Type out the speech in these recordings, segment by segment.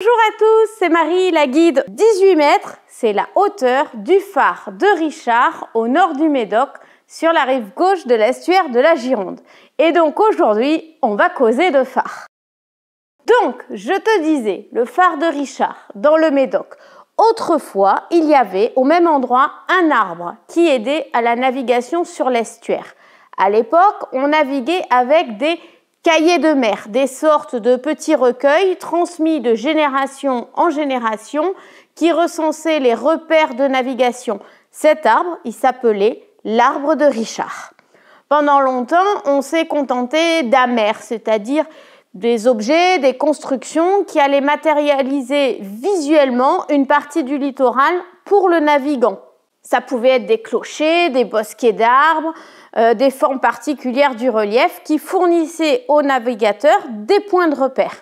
Bonjour à tous, c'est Marie, la guide 18 mètres. C'est la hauteur du phare de Richard au nord du Médoc sur la rive gauche de l'estuaire de la Gironde. Et donc aujourd'hui, on va causer de phare. Donc, je te disais, le phare de Richard dans le Médoc. Autrefois, il y avait au même endroit un arbre qui aidait à la navigation sur l'estuaire. À l'époque, on naviguait avec des Cahiers de mer, des sortes de petits recueils transmis de génération en génération qui recensaient les repères de navigation. Cet arbre, il s'appelait l'arbre de Richard. Pendant longtemps, on s'est contenté d'amers, c'est-à-dire des objets, des constructions qui allaient matérialiser visuellement une partie du littoral pour le navigant. Ça pouvait être des clochers, des bosquets d'arbres, euh, des formes particulières du relief qui fournissaient aux navigateurs des points de repère.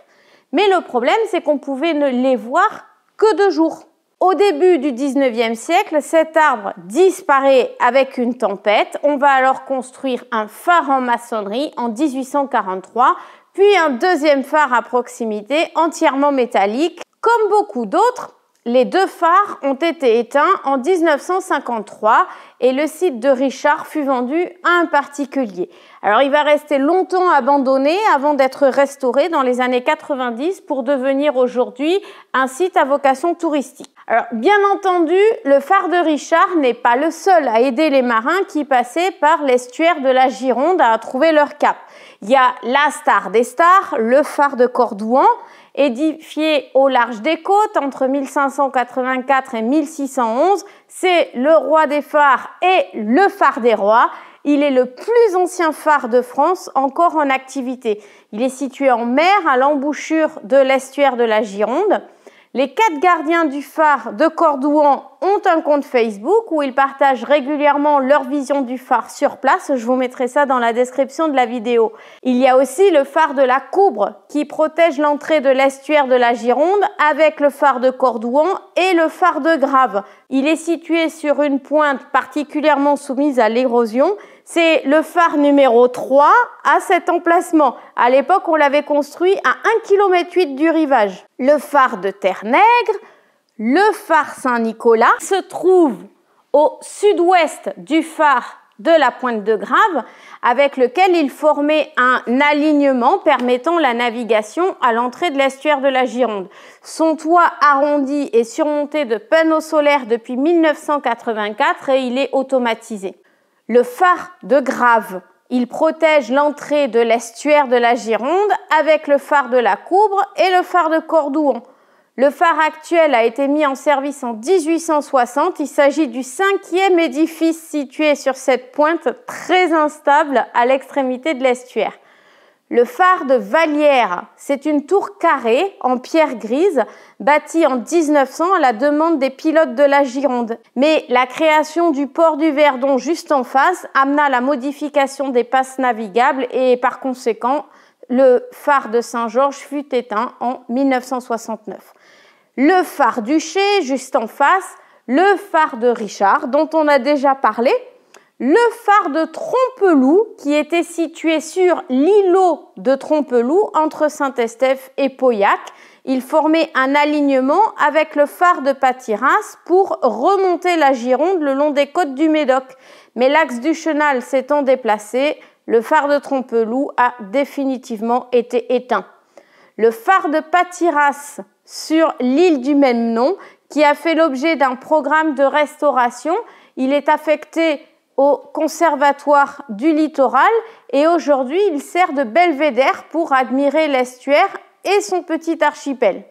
Mais le problème, c'est qu'on pouvait ne les voir que de jour. Au début du 19e siècle, cet arbre disparaît avec une tempête. On va alors construire un phare en maçonnerie en 1843, puis un deuxième phare à proximité entièrement métallique. Comme beaucoup d'autres, les deux phares ont été éteints en 1953 et le site de Richard fut vendu à un particulier. Alors il va rester longtemps abandonné avant d'être restauré dans les années 90 pour devenir aujourd'hui un site à vocation touristique. Alors bien entendu, le phare de Richard n'est pas le seul à aider les marins qui passaient par l'estuaire de la Gironde à trouver leur cap. Il y a la star des stars, le phare de Cordouan, édifié au large des côtes entre 1584 et 1611. C'est le roi des phares et le phare des rois. Il est le plus ancien phare de France encore en activité. Il est situé en mer à l'embouchure de l'estuaire de la Gironde. Les quatre gardiens du phare de Cordouan ont un compte Facebook où ils partagent régulièrement leur vision du phare sur place. Je vous mettrai ça dans la description de la vidéo. Il y a aussi le phare de la Coubre qui protège l'entrée de l'estuaire de la Gironde avec le phare de Cordouan et le phare de Grave. Il est situé sur une pointe particulièrement soumise à l'érosion. C'est le phare numéro 3 à cet emplacement. À l'époque, on l'avait construit à 1,8 km du rivage. Le phare de Terre-Nègre, le phare Saint-Nicolas se trouve au sud-ouest du phare de la pointe de Grave, avec lequel il formait un alignement permettant la navigation à l'entrée de l'estuaire de la Gironde. Son toit arrondi est surmonté de panneaux solaires depuis 1984 et il est automatisé. Le phare de Grave, il protège l'entrée de l'estuaire de la Gironde avec le phare de la Coubre et le phare de Cordouan. Le phare actuel a été mis en service en 1860. Il s'agit du cinquième édifice situé sur cette pointe très instable à l'extrémité de l'estuaire. Le phare de Vallière, c'est une tour carrée en pierre grise bâtie en 1900 à la demande des pilotes de la Gironde. Mais la création du port du Verdon juste en face amena la modification des passes navigables et par conséquent le phare de Saint-Georges fut éteint en 1969. Le phare d'Uché, juste en face, le phare de Richard, dont on a déjà parlé, le phare de Trompeloup, qui était situé sur l'îlot de Trompeloup, entre Saint-Estèphe et Pauillac. Il formait un alignement avec le phare de Patiras pour remonter la Gironde le long des côtes du Médoc. Mais l'axe du chenal s'étant déplacé, le phare de Trompeloup a définitivement été éteint. Le phare de Patiras sur l'île du même nom, qui a fait l'objet d'un programme de restauration, il est affecté au Conservatoire du Littoral et aujourd'hui il sert de belvédère pour admirer l'estuaire et son petit archipel.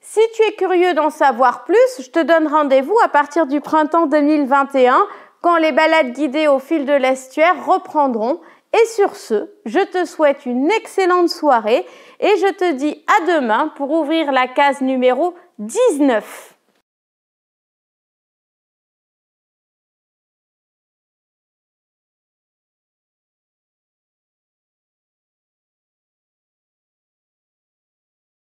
Si tu es curieux d'en savoir plus, je te donne rendez-vous à partir du printemps 2021 quand les balades guidées au fil de l'estuaire reprendront. Et sur ce, je te souhaite une excellente soirée et je te dis à demain pour ouvrir la case numéro 19.